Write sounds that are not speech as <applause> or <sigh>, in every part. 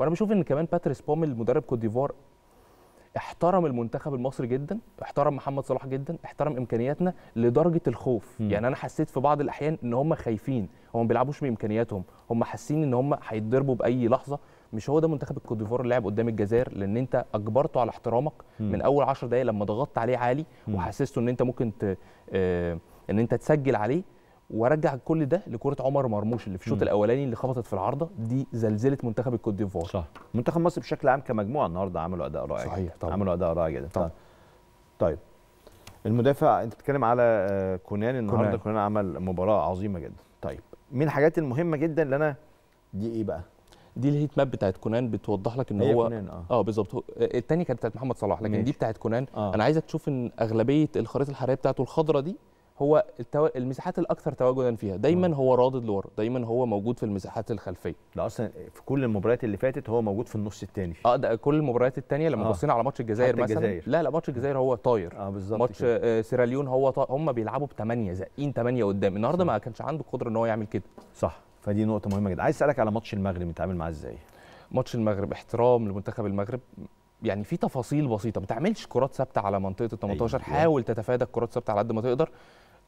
وانا بشوف ان كمان باتريس بومل مدرب كوت ديفوار احترم المنتخب المصري جدا احترم محمد صلاح جدا احترم امكانياتنا لدرجه الخوف م. يعني انا حسيت في بعض الاحيان ان هم خايفين هم ما بيلعبوش بامكانياتهم هم حاسين ان هم هيتضربوا باي لحظه مش هو ده منتخب الكوت ديفوار اللي لعب قدام الجزائر لان انت اجبرته على احترامك م. من اول 10 دقائق لما ضغطت عليه عالي وحسسته ان انت ممكن ت... آه، ان انت تسجل عليه وارجع كل ده لكره عمر مرموش اللي في الشوط الاولاني اللي خبطت في العارضه دي زلزله منتخب الكوت ديفوار صح منتخب مصر بشكل عام كمجموعه النهارده عملوا اداء رائع صحيح طبعا عملوا اداء رائع جدا طبعا طيب المدافع انت بتتكلم على آه، كونان النهارده كونان عمل مباراه عظيمه جدا طيب من الحاجات المهمه جدا اللي انا دي ايه بقى دي الهيت ماب بتاعت كونان بتوضح لك ان هو كونان اه, آه بالظبط آه، الثانيه كانت بتاعت محمد صلاح لكن ماشي. دي بتاعت كونان آه. انا عايزك تشوف ان اغلبيه الخريطه الحراريه بتاعته الخضراء دي هو التو... المساحات الاكثر تواجدا فيها دايما هو رادد لورا دايما هو موجود في المساحات الخلفيه ده اصلا في كل المباريات اللي فاتت هو موجود في النص الثاني اه ده كل المباريات الثانيه لما آه. بصينا على ماتش الجزائر مثلا الجزائر. لا لا ماتش الجزائر هو طاير اه بالظبط ماتش آه سيراليون هو ط... هم بيلعبوا بثمانيه زقين ثمانيه قدام النهارده ما كانش عنده قدره ان هو يعمل كده صح فدي نقطه مهمه جدا عايز اسالك على ماتش المغرب متعامل معاه ازاي ماتش المغرب احترام لمنتخب المغرب يعني في تفاصيل بسيطه ما تعملش كرات ثابته على منطقه ال 18 أيوة. حاول تتفادى الكرات الثابته على قد ما تقدر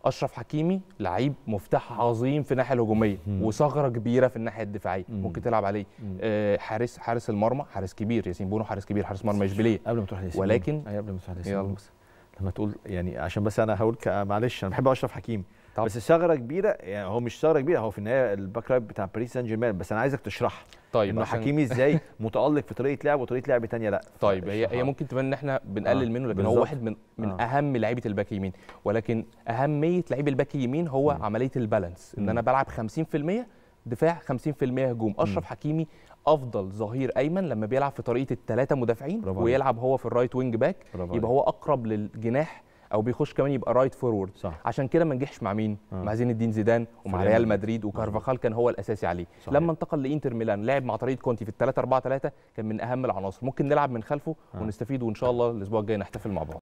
اشرف حكيمي لعيب مفتاح عظيم في الناحيه الهجوميه وثغره كبيره في الناحيه الدفاعيه مم. ممكن تلعب عليه آه حارس حارس المرمى حارس كبير ياسين بونو حارس كبير حارس مرمى اشبيليه قبل ما تروح ياسين ولكن أي قبل ما تروح لياسين لما تقول يعني عشان بس انا هقول معلش انا بحب اشرف حكيمي طبعا. بس ثغره كبيره يعني هو مش ثغره كبيره هو في النهايه الباك رايت بتاع باريس سان جيرمان بس انا عايزك تشرح طيب انه حكيمي ازاي <laughs> متالق في طريقه لعب وطريقه لعب ثانيه لا طيب هي هي ممكن تبان ان احنا بنقلل آه، منه لكن هو واحد من من آه. اهم لعيبه الباك يمين ولكن اهميه لعيب الباك يمين هو عمليه البالانس ان انا بلعب 50% دفاع 50% هجوم اشرف حكيمي افضل ظهير ايمن لما بيلعب في طريقه الثلاثه مدافعين ويلعب هو في الرايت وينج باك يبقى هو اقرب للجناح او بيخش كمان يبقى رايت فورورد عشان كده ما نجحش مع مين آه. مع زين الدين زيدان ومع ريال مدريد وكارفاخال كان هو الاساسي عليه صحيح. لما انتقل لانتر ميلان لعب مع طريقه كونتي في الثلاثه 3 4 3 كان من اهم العناصر ممكن نلعب من خلفه آه. ونستفيد وان شاء الله الاسبوع الجاي نحتفل مع بعض